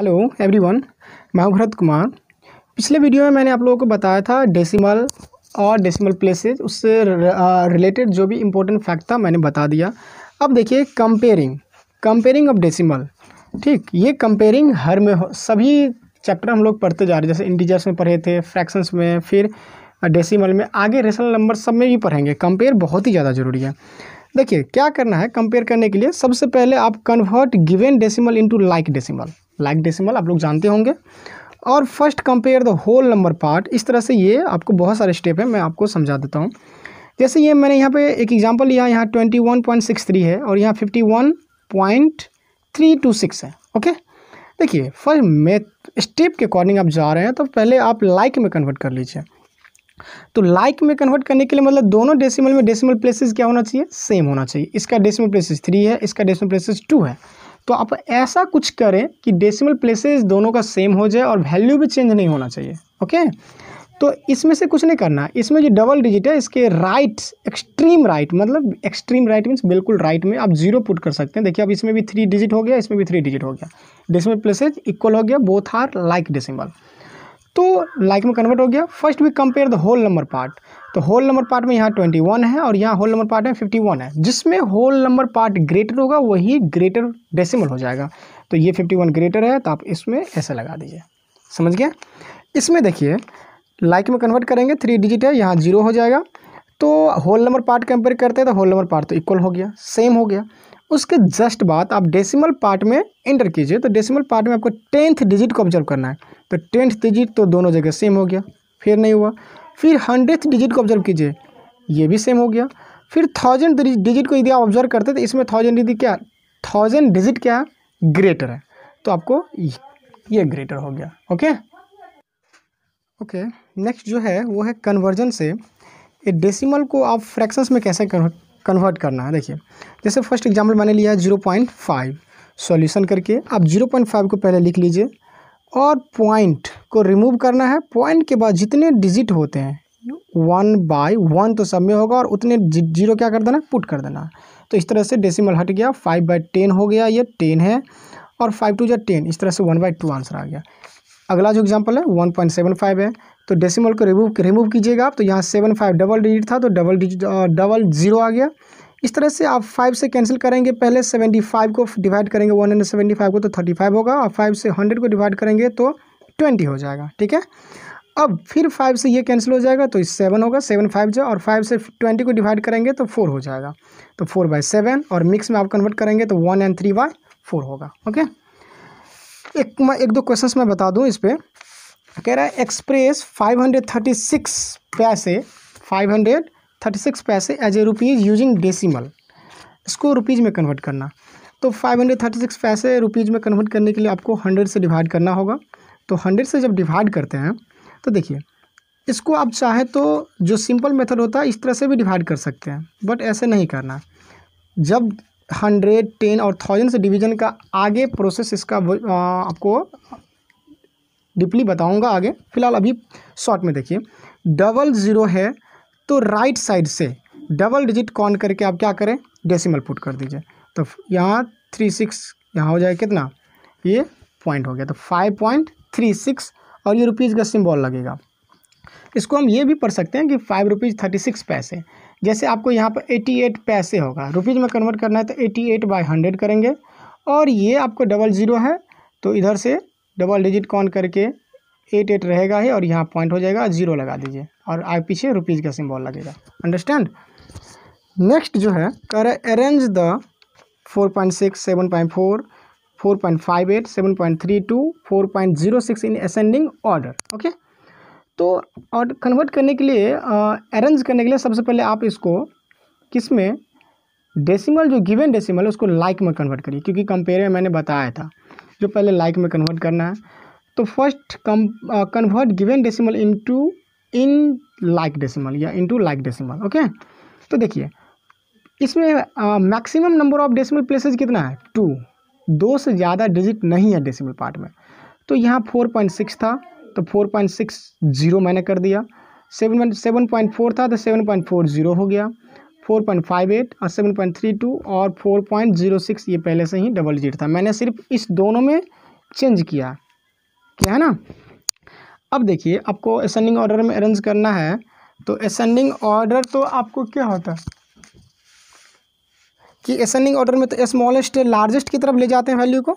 hello everyone मैं हूं भरत कुमार पिछले वीडियो में मैंने आप लोगों को बताया था डेसिमल और डेसिमल प्लेसेस उससे रिलेटेड जो भी इम्पोर्टेंट फैक्ट था मैंने बता दिया अब देखिए कंपेयरिंग कंपेयरिंग ऑफ डेसिमल ठीक ये कंपेयरिंग हर में हो सभी चैप्टर हम लोग पढ़ते जा रहे हैं जैसे इंटीजर्स में पढ़े थे फ्रैक्शंस में फिर डेसीमल में आगे रेशनल नंबर सब में भी पढ़ेंगे कंपेयर बहुत ही ज़्यादा ज़रूरी है देखिए क्या करना है कंपेयर करने के लिए सबसे पहले आप convert given decimal into like decimal like decimal आप लोग जानते होंगे और first compare the whole number part इस तरह से ये आपको बहुत सारे स्टेप हैं मैं आपको समझा देता हूँ जैसे ये मैंने यहाँ पे एक एग्जांपल लिया यहाँ twenty one point six three है और यहाँ fifty one point three two six है ओके देखिए फर्स्ट मैथ स्टेप के अकॉर्डिंग आप जा रहे हैं तो पहले आप लाइक like में कन्वर्ट कर लीजिए तो लाइक like में कन्वर्ट करने के लिए मतलब दोनों डेसिमल में डेसिमल प्लेसेस क्या होना चाहिए सेम होना चाहिए इसका डेसिमल प्लेसेस थ्री है इसका डेसिमल प्लेसेस टू है तो आप ऐसा कुछ करें कि डेसिमल प्लेसेस दोनों का सेम हो जाए और वैल्यू भी चेंज नहीं होना चाहिए ओके तो इसमें से कुछ नहीं करना इसमें जो डबल डिजिट है इसके राइट एक्सट्रीम राइट मतलब एक्सट्रीम राइट मीन्स बिल्कुल राइट में आप जीरो पुट कर सकते हैं देखिए अब इसमें भी थ्री डिजिट हो गया इसमें भी थ्री डिजिट हो गया डेसिमल प्लेसेज इक्वल हो गया बोथ आर लाइक डेसिमल तो लाइक में कन्वर्ट हो गया first we compare the whole number part तो होल नंबर पार्ट में यहाँ ट्वेंटी वन है और यहाँ होल नंबर पार्ट में फिफ्टी वन है जिसमें होल नंबर पार्ट ग्रेटर होगा वही ग्रेटर डेसिमल हो जाएगा तो ये फिफ्टी वन ग्रेटर है तो आप इसमें ऐसा लगा दीजिए समझ गया इसमें देखिए लाइक में कन्वर्ट करेंगे थ्री डिजिट है यहाँ जीरो हो जाएगा तो होल नंबर पार्ट कंपेयर करते हैं तो होल नंबर पार्ट तो इक्वल हो गया सेम हो गया उसके जस्ट बाद आप डेसिमल पार्ट में इंटर कीजिए तो डेसिमल पार्ट में आपको टेंथ डिजिट को ऑब्जर्व करना है तो टेंथ डिजिट तो दोनों जगह सेम हो गया फिर नहीं हुआ फिर हंड्रेड डिजिट को ऑब्जर्व कीजिए ये भी सेम हो गया फिर थाउजेंड डिजिट को यदि आप ऑब्जर्व करते तो इसमें थाउजेंड डिजिट क्या थाउजेंड डिजिट क्या है ग्रेटर है तो आपको ये ग्रेटर हो गया ओके ओके नेक्स्ट जो है वो है कन्वर्जन से ये डेसिमल को आप फ्रैक्शंस में कैसे कन्वर्ट करना है देखिए जैसे फर्स्ट एग्जाम्पल मैंने लिया है जीरो पॉइंट फाइव सोल्यूशन करके आप जीरो पॉइंट फाइव को पहले लिख लीजिए और पॉइंट को रिमूव करना है पॉइंट के बाद जितने डिजिट होते हैं वन बाई वन तो सब में होगा और उतने जीरो क्या कर देना पुट कर देना तो इस तरह से डेसिमल हट गया फाइव बाई टेन हो गया ये टेन है और फाइव टू या टेन इस तरह से वन बाई टू आंसर आ गया अगला जो एग्जाम्पल है वन पॉइंट सेवन फाइव है तो डेसिमल को रिमूव रिमूव कीजिएगा आप तो यहाँ सेवन फाइव डबल डिजिट था तो डबल डिजिट डबल जीरो आ गया इस तरह से आप फाइव से कैंसिल करेंगे पहले सेवेंटी फाइव को डिवाइड करेंगे वन हंड्रेड सेवेंटी फाइव को तो थर्टी फाइव होगा और फाइव से हंड्रेड को डिवाइड करेंगे तो ट्वेंटी हो जाएगा ठीक है अब फिर फाइव से ये कैंसिल हो जाएगा तो सेवन होगा सेवन फाइव जो और फाइव से ट्वेंटी को डिवाइड करेंगे तो फोर हो जाएगा तो फोर बाई सेवन और मिक्स में आप कन्वर्ट करेंगे तो one and three by four होगा ओके एक मैं एक दो क्वेश्चन मैं बता दूं इस पर कह रहा है express six paise five hundred thirty six paise as a rupees using decimal इसको रुपीज़ में कन्वर्ट करना तो five hundred thirty six paise rupees में कन्वर्ट करने के लिए आपको हंड्रेड से डिवाइड करना होगा तो हंड्रेड से जब डिवाइड करते हैं तो देखिए इसको आप चाहे तो जो सिंपल मेथड होता है इस तरह से भी डिवाइड कर सकते हैं बट ऐसे नहीं करना जब हंड्रेड टेन और थाउजेंड से डिवीजन का आगे प्रोसेस इसका आपको डिपली बताऊंगा आगे फिलहाल अभी शॉर्ट में देखिए डबल ज़ीरो है तो राइट साइड से डबल डिजिट कॉन करके आप क्या करें डेसिमल पुट कर दीजिए तो यहाँ थ्री सिक्स यहाँ हो जाएगा कितना ये पॉइंट हो गया तो फाइव पॉइंट थ्री सिक्स और ये रुपीज़ का सिंबल लगेगा इसको हम ये भी पढ़ सकते हैं कि फाइव रुपीज़ थर्टी सिक्स पैसे जैसे आपको यहाँ पर एटी एट पैसे होगा रुपीज़ में कन्वर्ट करना है तो एटी एट बाई हंड्रेड करेंगे और ये आपको डबल ज़ीरो है तो इधर से डबल डिजिट कॉन करके एट एट रहेगा ही और यहाँ पॉइंट हो जाएगा जीरो लगा दीजिए और आगे पीछे रुपीज़ का सिम्बॉल लगेगा अंडरस्टैंड नेक्स्ट जो है कर arrange the four point six seven point four four point five eight seven point three two four point zero six in ascending order okay तो और कन्वर्ट करने के लिए अरेंज करने के लिए सबसे पहले आप इसको किस में डेसिमल जो गिवन डेसिमल है उसको लाइक like में कन्वर्ट करिए क्योंकि कंपेयर में मैंने बताया था जो पहले लाइक like में कन्वर्ट करना है तो फर्स्ट कम convert given decimal into in like decimal या इनटू लाइक डेसिमल ओके तो देखिए इसमें maximum number of decimal places कितना है टू दो से ज़्यादा डिजिट नहीं है डेसिमल पार्ट में तो यहाँ फोर पॉइंट सिक्स था तो फोर पॉइंट सिक्स जीरो मैंने कर दिया सेवन सेवन पॉइंट फोर था तो सेवन पॉइंट फोर जीरो हो गया फोर पॉइंट फाइव एट और सेवन पॉइंट थ्री टू और फोर पॉइंट जीरो सिक्स ये पहले से ही डबल डिजिट था मैंने सिर्फ इस दोनों में चेंज किया सकते है ना अब देखिए आपको असेंडिंग ऑर्डर में अरेंज करना है तो असेंडिंग ऑर्डर तो आपको क्या होता है कि असेंडिंग ऑर्डर में तो स्मॉलेस्ट लार्जेस्ट की तरफ ले जाते हैं वैल्यू को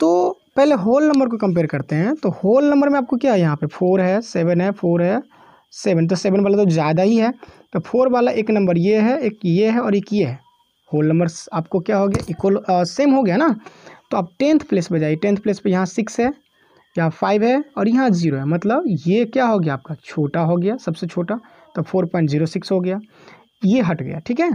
तो पहले होल नंबर को कंपेयर करते हैं तो होल नंबर में आपको क्या है यहाँ पे फोर है सेवन है फोर है सेवन तो सेवन वाला तो ज़्यादा ही है तो फोर वाला एक नंबर ये है एक ये है और एक ये है होल नंबर आपको क्या हो गया इक्वल सेम हो गया ना तो आप टेंथ प्लेस पर जाइए टेंथ प्लेस पर यहाँ सिक्स है यहाँ फाइव है और यहाँ जीरो है मतलब ये क्या हो गया आपका छोटा हो गया सबसे छोटा तो फोर पॉइंट जीरो सिक्स हो गया ये हट गया ठीक है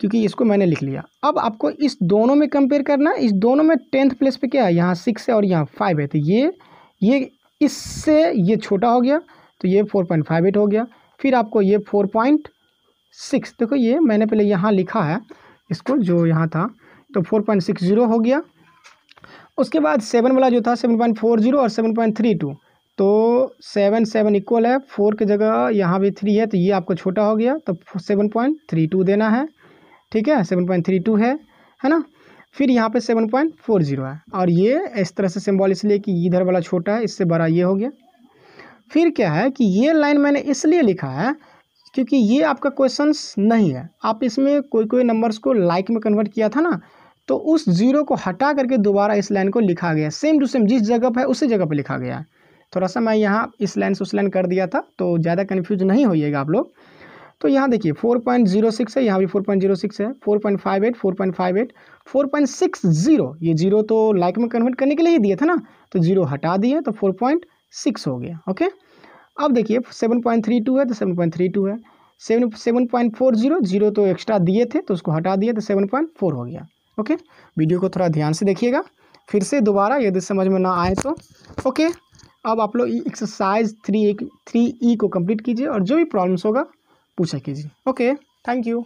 क्योंकि इसको मैंने लिख लिया अब आपको इस दोनों में कंपेयर करना इस दोनों में टेंथ प्लेस पे क्या है यहाँ सिक्स है और यहाँ फाइव है तो ये ये इससे ये छोटा हो गया तो ये फोर पॉइंट फाइव एट हो गया फिर आपको ये फोर पॉइंट सिक्स देखो ये मैंने पहले यहाँ लिखा है इसको जो यहाँ था तो फोर पॉइंट सिक्स ज़ीरो हो गया उसके बाद सेवन वाला जो था सेवन पॉइंट फोर जीरो और सेवन पॉइंट थ्री टू तो सेवन सेवन इक्वल है फोर की जगह यहाँ भी थ्री है तो ये आपको छोटा हो गया तो सेवन पॉइंट थ्री टू देना है ठीक है सेवन पॉइंट थ्री टू है है ना फिर यहाँ पे सेवन पॉइंट फोर जीरो है और ये इस तरह से सिम्बॉल इसलिए कि इधर वाला छोटा है इससे बड़ा ये हो गया फिर क्या है कि ये लाइन मैंने इसलिए लिखा है क्योंकि ये आपका क्वेश्चन नहीं है आप इसमें कोई कोई नंबर्स को लाइक में कन्वर्ट किया था ना तो उस ज़ीरो को हटा करके दोबारा इस लाइन को लिखा गया सेम टू सेम जिस जगह पर है उसी जगह पर लिखा गया है थोड़ा सा मैं यहाँ इस लाइन से उस लाइन कर दिया था तो ज़्यादा कन्फ्यूज नहीं होइएगा आप लोग तो यहाँ देखिए 4.06 है यहाँ भी 4.06 है 4.58 4.58 4.60 ये जीरो तो लाइक में कन्वर्ट करने के लिए ही दिए थे ना तो जीरो हटा दिए तो 4.6 हो गया ओके अब देखिए 7.32 है तो 7.32 है seven seven point four zero zero तो एक्स्ट्रा दिए थे तो उसको हटा दिए तो सेवन पॉइंट फोर हो गया ओके वीडियो को थोड़ा ध्यान से देखिएगा फिर से दोबारा यदि समझ में ना आए तो ओके अब आप लोग एक्सरसाइज थ्री एक थ्री ई e को कंप्लीट कीजिए और जो भी प्रॉब्लम्स होगा पूछा कीजिए ओके थैंक यू